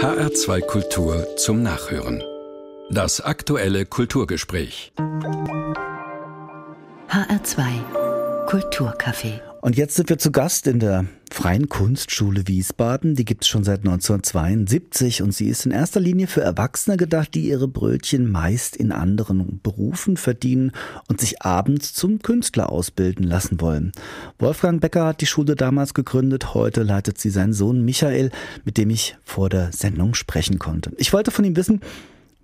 HR2 Kultur zum Nachhören. Das aktuelle Kulturgespräch. HR2 Kulturcafé. Und jetzt sind wir zu Gast in der Freien Kunstschule Wiesbaden. Die gibt es schon seit 1972 und sie ist in erster Linie für Erwachsene gedacht, die ihre Brötchen meist in anderen Berufen verdienen und sich abends zum Künstler ausbilden lassen wollen. Wolfgang Becker hat die Schule damals gegründet. Heute leitet sie seinen Sohn Michael, mit dem ich vor der Sendung sprechen konnte. Ich wollte von ihm wissen,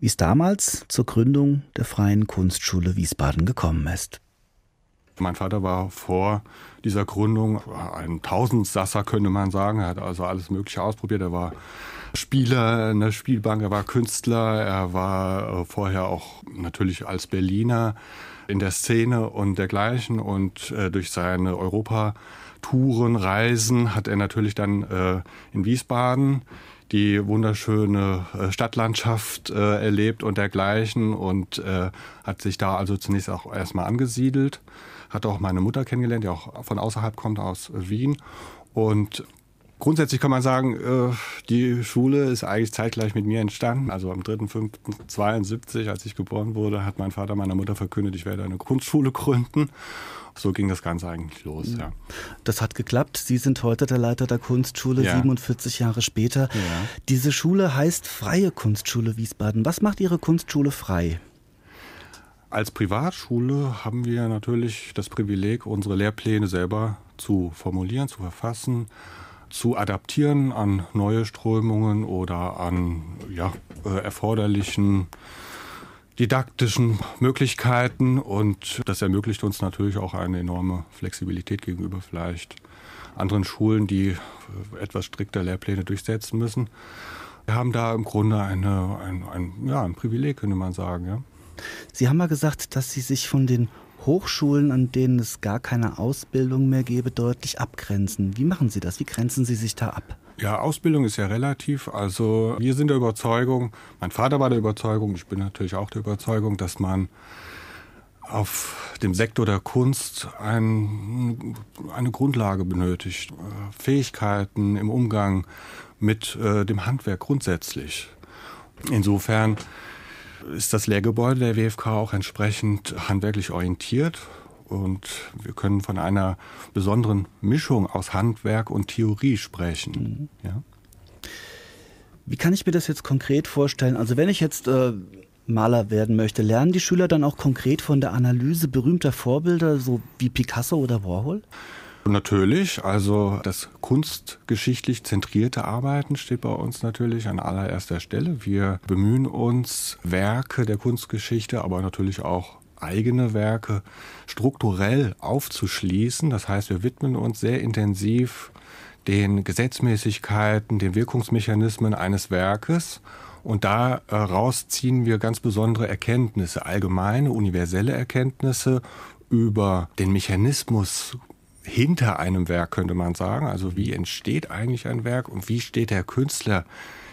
wie es damals zur Gründung der Freien Kunstschule Wiesbaden gekommen ist. Mein Vater war vor dieser Gründung ein Tausendsasser, könnte man sagen. Er hat also alles Mögliche ausprobiert. Er war Spieler in der Spielbank, er war Künstler, er war äh, vorher auch natürlich als Berliner in der Szene und dergleichen. Und äh, durch seine Europa-Touren, Reisen hat er natürlich dann äh, in Wiesbaden die wunderschöne äh, Stadtlandschaft äh, erlebt und dergleichen und äh, hat sich da also zunächst auch erstmal angesiedelt hat auch meine Mutter kennengelernt, die auch von außerhalb kommt, aus Wien. Und grundsätzlich kann man sagen, äh, die Schule ist eigentlich zeitgleich mit mir entstanden. Also am 3.5.72, als ich geboren wurde, hat mein Vater meiner Mutter verkündet, ich werde eine Kunstschule gründen. So ging das Ganze eigentlich los. ja. Das hat geklappt. Sie sind heute der Leiter der Kunstschule, ja. 47 Jahre später. Ja. Diese Schule heißt Freie Kunstschule Wiesbaden. Was macht Ihre Kunstschule frei? Als Privatschule haben wir natürlich das Privileg, unsere Lehrpläne selber zu formulieren, zu verfassen, zu adaptieren an neue Strömungen oder an ja, äh, erforderlichen didaktischen Möglichkeiten. Und das ermöglicht uns natürlich auch eine enorme Flexibilität gegenüber vielleicht anderen Schulen, die äh, etwas strikter Lehrpläne durchsetzen müssen. Wir haben da im Grunde eine, ein, ein, ja, ein Privileg, könnte man sagen. Ja. Sie haben mal gesagt, dass Sie sich von den Hochschulen, an denen es gar keine Ausbildung mehr gäbe, deutlich abgrenzen. Wie machen Sie das? Wie grenzen Sie sich da ab? Ja, Ausbildung ist ja relativ. Also wir sind der Überzeugung, mein Vater war der Überzeugung, ich bin natürlich auch der Überzeugung, dass man auf dem Sektor der Kunst ein, eine Grundlage benötigt, äh, Fähigkeiten im Umgang mit äh, dem Handwerk grundsätzlich. Insofern ist das Lehrgebäude der WFK auch entsprechend handwerklich orientiert. Und wir können von einer besonderen Mischung aus Handwerk und Theorie sprechen. Mhm. Ja? Wie kann ich mir das jetzt konkret vorstellen? Also wenn ich jetzt äh, Maler werden möchte, lernen die Schüler dann auch konkret von der Analyse berühmter Vorbilder, so wie Picasso oder Warhol? Natürlich, also das kunstgeschichtlich zentrierte Arbeiten steht bei uns natürlich an allererster Stelle. Wir bemühen uns, Werke der Kunstgeschichte, aber natürlich auch eigene Werke strukturell aufzuschließen. Das heißt, wir widmen uns sehr intensiv den Gesetzmäßigkeiten, den Wirkungsmechanismen eines Werkes. Und daraus äh, ziehen wir ganz besondere Erkenntnisse, allgemeine, universelle Erkenntnisse über den Mechanismus hinter einem Werk, könnte man sagen. Also wie entsteht eigentlich ein Werk und wie steht der Künstler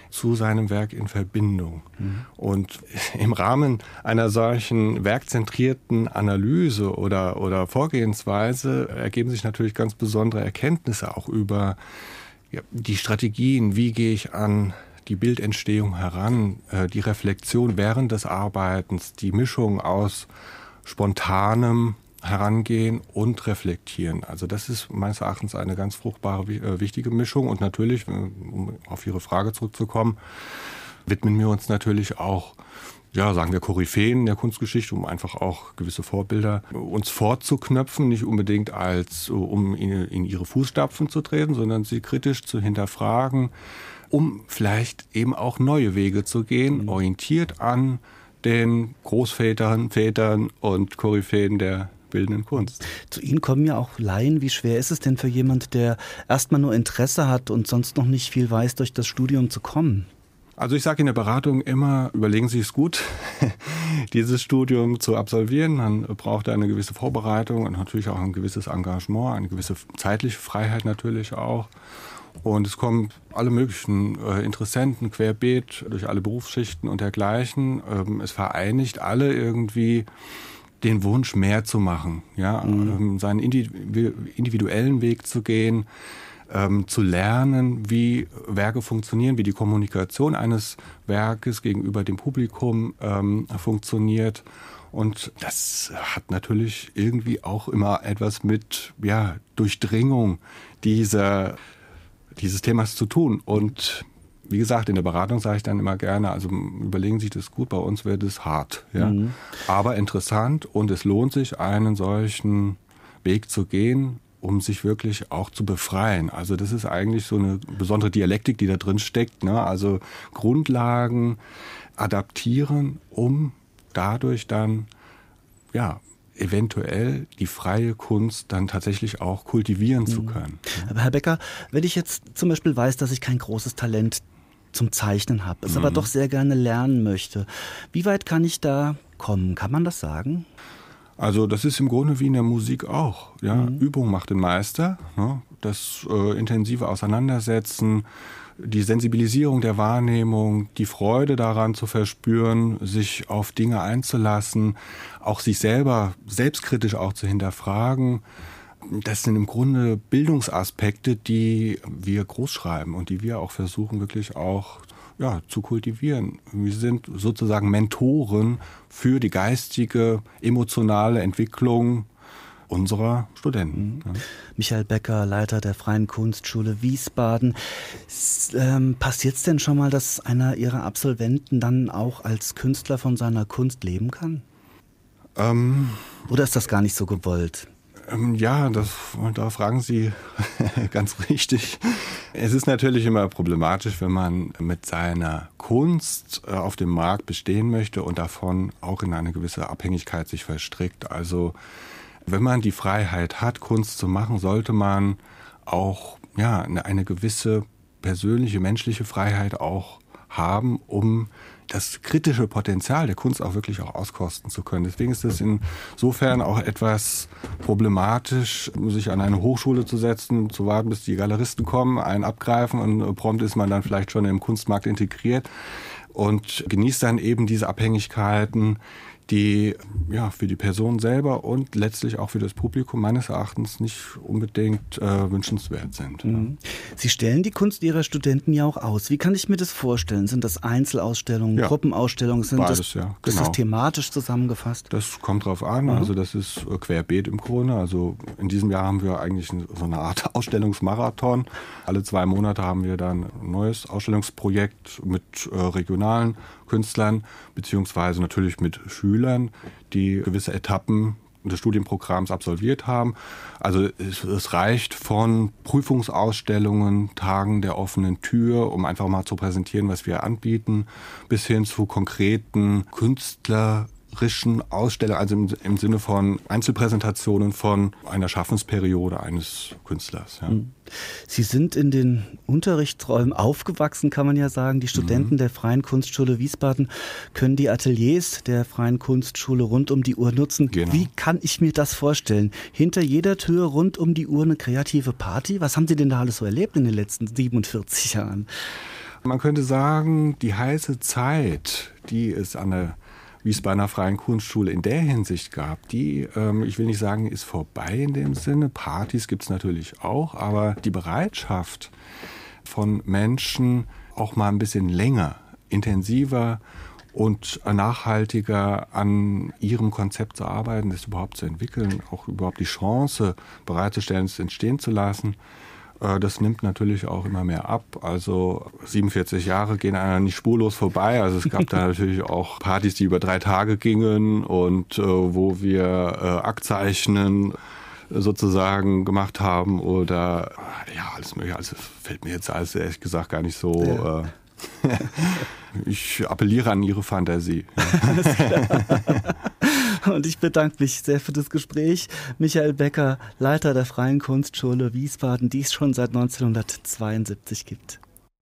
zu seinem Werk in Verbindung. Mhm. Und im Rahmen einer solchen werkzentrierten Analyse oder, oder Vorgehensweise ergeben sich natürlich ganz besondere Erkenntnisse auch über ja, die Strategien, wie gehe ich an die Bildentstehung heran, äh, die Reflexion während des Arbeitens, die Mischung aus spontanem herangehen und reflektieren. Also das ist meines Erachtens eine ganz fruchtbare, äh, wichtige Mischung. Und natürlich, äh, um auf Ihre Frage zurückzukommen, widmen wir uns natürlich auch, ja, sagen wir Koryphäen der Kunstgeschichte, um einfach auch gewisse Vorbilder äh, uns fortzuknöpfen, nicht unbedingt als, um in ihre Fußstapfen zu treten, sondern sie kritisch zu hinterfragen, um vielleicht eben auch neue Wege zu gehen, mhm. orientiert an den Großvätern, Vätern und Koryphäen der bildenden Kunst. Zu Ihnen kommen ja auch Laien. Wie schwer ist es denn für jemand, der erstmal nur Interesse hat und sonst noch nicht viel weiß, durch das Studium zu kommen? Also ich sage in der Beratung immer, überlegen Sie es gut, dieses Studium zu absolvieren. Man braucht eine gewisse Vorbereitung und natürlich auch ein gewisses Engagement, eine gewisse zeitliche Freiheit natürlich auch. Und es kommen alle möglichen äh, Interessenten querbeet durch alle Berufsschichten und dergleichen. Ähm, es vereinigt alle irgendwie den Wunsch, mehr zu machen, ja, mhm. Ähm, seinen individuellen Weg zu gehen, ähm, zu lernen, wie Werke funktionieren, wie die Kommunikation eines Werkes gegenüber dem Publikum ähm, funktioniert. Und das hat natürlich irgendwie auch immer etwas mit ja, Durchdringung dieser, dieses Themas zu tun. Und wie gesagt, in der Beratung sage ich dann immer gerne, also überlegen Sie sich das gut, bei uns wird es hart. Ja? Mhm. Aber interessant und es lohnt sich, einen solchen Weg zu gehen, um sich wirklich auch zu befreien. Also das ist eigentlich so eine besondere Dialektik, die da drin steckt. Ne? Also Grundlagen adaptieren, um dadurch dann, ja, eventuell die freie Kunst dann tatsächlich auch kultivieren zu mhm. können. Aber Herr Becker, wenn ich jetzt zum Beispiel weiß, dass ich kein großes Talent zum Zeichnen habe, es mhm. aber doch sehr gerne lernen möchte. Wie weit kann ich da kommen? Kann man das sagen? Also das ist im Grunde wie in der Musik auch. Ja? Mhm. Übung macht den Meister. Ne? Das äh, intensive Auseinandersetzen, die Sensibilisierung der Wahrnehmung, die Freude daran zu verspüren, sich auf Dinge einzulassen, auch sich selber selbstkritisch auch zu hinterfragen das sind im Grunde Bildungsaspekte, die wir großschreiben und die wir auch versuchen, wirklich auch ja, zu kultivieren. Wir sind sozusagen Mentoren für die geistige, emotionale Entwicklung unserer Studenten. Mhm. Michael Becker, Leiter der Freien Kunstschule Wiesbaden. Ähm, Passiert es denn schon mal, dass einer Ihrer Absolventen dann auch als Künstler von seiner Kunst leben kann? Ähm, Oder ist das gar nicht so gewollt? Ähm, ja, das, da fragen Sie ganz richtig. Es ist natürlich immer problematisch, wenn man mit seiner Kunst äh, auf dem Markt bestehen möchte und davon auch in eine gewisse Abhängigkeit sich verstrickt. Also wenn man die Freiheit hat, Kunst zu machen, sollte man auch ja, eine gewisse persönliche, menschliche Freiheit auch haben, um das kritische Potenzial der Kunst auch wirklich auch auskosten zu können. Deswegen ist es insofern auch etwas problematisch, sich an eine Hochschule zu setzen, zu warten, bis die Galeristen kommen, einen abgreifen und äh, prompt ist man dann vielleicht schon im Kunstmarkt integriert und genießt dann eben diese Abhängigkeiten, die ja, für die Person selber und letztlich auch für das Publikum meines Erachtens nicht unbedingt äh, wünschenswert sind. Mhm. Sie stellen die Kunst Ihrer Studenten ja auch aus. Wie kann ich mir das vorstellen? Sind das Einzelausstellungen, ja. Gruppenausstellungen? Sind Beides, das, ja. Genau. Ist thematisch zusammengefasst? Das kommt drauf an. Mhm. Also das ist äh, querbeet im Grunde. Also in diesem Jahr haben wir eigentlich so eine Art Ausstellungsmarathon. Alle zwei Monate haben wir dann ein neues Ausstellungsprojekt mit äh, regionalen Künstlern beziehungsweise natürlich mit Schülern Schülern, die gewisse Etappen des Studienprogramms absolviert haben. Also es, es, reicht von Prüfungsausstellungen, Tagen der offenen Tür, um einfach mal zu präsentieren, was wir anbieten, bis hin zu konkreten Künstler literarischen Ausstellung, also im, im, Sinne von Einzelpräsentationen von einer Schaffensperiode eines Künstlers. Ja. Hm. Sie sind in den Unterrichtsräumen aufgewachsen, kann man ja sagen. Die Studenten mhm. der Freien Kunstschule Wiesbaden können die Ateliers der Freien Kunstschule rund um die Uhr nutzen. Genau. Wie kann ich mir das vorstellen? Hinter jeder Tür rund um die Uhr eine kreative Party? Was haben Sie denn da alles so erlebt in den letzten 47 Jahren? Man könnte sagen, die heiße Zeit, die es an der wie es bei einer freien Kunstschule in der Hinsicht gab, die, ähm, ich will nicht sagen, ist vorbei in dem Sinne. Partys gibt es natürlich auch, aber die Bereitschaft von Menschen, auch mal ein bisschen länger, intensiver und nachhaltiger an ihrem Konzept zu arbeiten, das überhaupt zu entwickeln, auch überhaupt die Chance bereitzustellen, es entstehen zu lassen äh, das nimmt natürlich auch immer mehr ab. Also 47 Jahre gehen einer nicht spurlos vorbei. Also es gab da natürlich auch Partys, die über drei Tage gingen und äh, wo wir äh, Aktzeichnen sozusagen gemacht haben oder ja, alles mögliche. Also fällt mir jetzt alles ehrlich gesagt gar nicht so. Ja. Äh, ich appelliere an Ihre Fantasie. Ja. Und ich bedanke mich sehr für das Gespräch. Michael Becker, Leiter der Freien Kunstschule Wiesbaden, die es schon seit 1972 gibt.